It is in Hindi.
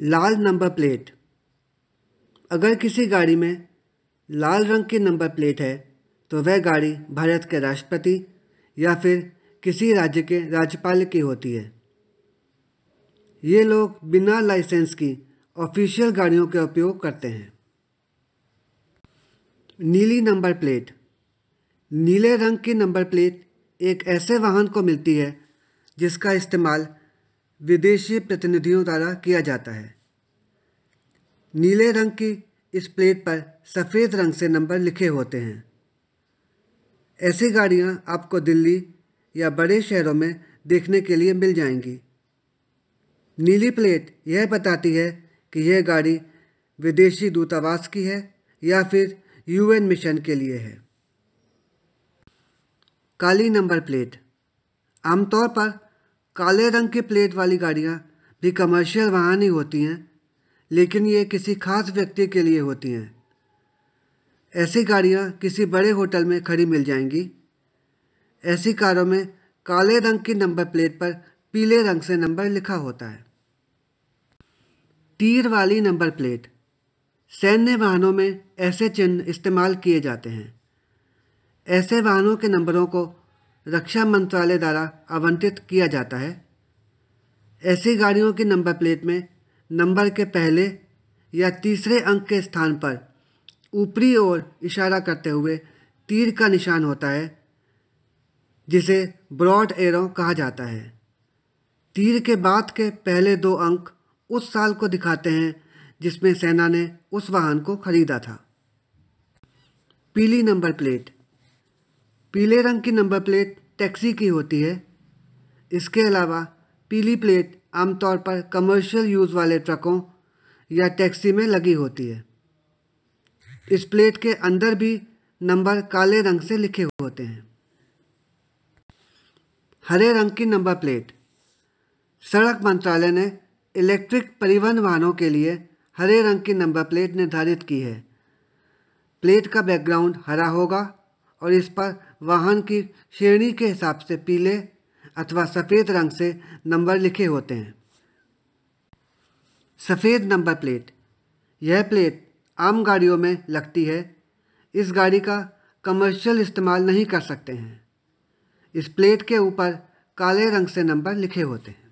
लाल नंबर प्लेट अगर किसी गाड़ी में लाल रंग की नंबर प्लेट है तो वह गाड़ी भारत के राष्ट्रपति या फिर किसी राज्य के राज्यपाल की होती है ये लोग बिना लाइसेंस की ऑफिशियल गाड़ियों के उपयोग करते हैं नीली नंबर प्लेट नीले रंग की नंबर प्लेट एक ऐसे वाहन को मिलती है जिसका इस्तेमाल विदेशी प्रतिनिधियों द्वारा किया जाता है नीले रंग की इस प्लेट पर सफ़ेद रंग से नंबर लिखे होते हैं ऐसी गाड़ियां आपको दिल्ली या बड़े शहरों में देखने के लिए मिल जाएंगी नीली प्लेट यह बताती है कि यह गाड़ी विदेशी दूतावास की है या फिर यूएन मिशन के लिए है काली नंबर प्लेट आमतौर पर काले रंग की प्लेट वाली गाड़ियाँ भी कमर्शियल वाहन ही होती हैं लेकिन ये किसी खास व्यक्ति के लिए होती हैं ऐसी गाड़ियाँ किसी बड़े होटल में खड़ी मिल जाएंगी ऐसी कारों में काले रंग की नंबर प्लेट पर पीले रंग से नंबर लिखा होता है तीर वाली नंबर प्लेट सैन्य वाहनों में ऐसे चिन्ह इस्तेमाल किए जाते हैं ऐसे वाहनों के नंबरों को रक्षा मंत्रालय द्वारा आवंटित किया जाता है ऐसी गाड़ियों के नंबर प्लेट में नंबर के पहले या तीसरे अंक के स्थान पर ऊपरी ओर इशारा करते हुए तीर का निशान होता है जिसे ब्रॉड एरो कहा जाता है तीर के बाद के पहले दो अंक उस साल को दिखाते हैं जिसमें सेना ने उस वाहन को खरीदा था पीली नंबर प्लेट पीले रंग की नंबर प्लेट टैक्सी की होती है इसके अलावा पीली प्लेट आमतौर पर कमर्शियल यूज़ वाले ट्रकों या टैक्सी में लगी होती है इस प्लेट के अंदर भी नंबर काले रंग से लिखे होते हैं हरे रंग की नंबर प्लेट सड़क मंत्रालय ने इलेक्ट्रिक परिवहन वाहनों के लिए हरे रंग की नंबर प्लेट निर्धारित की है प्लेट का बैकग्राउंड हरा होगा और इस पर वाहन की श्रेणी के हिसाब से पीले अथवा सफ़ेद रंग से नंबर लिखे होते हैं सफ़ेद नंबर प्लेट यह प्लेट आम गाड़ियों में लगती है इस गाड़ी का कमर्शियल इस्तेमाल नहीं कर सकते हैं इस प्लेट के ऊपर काले रंग से नंबर लिखे होते हैं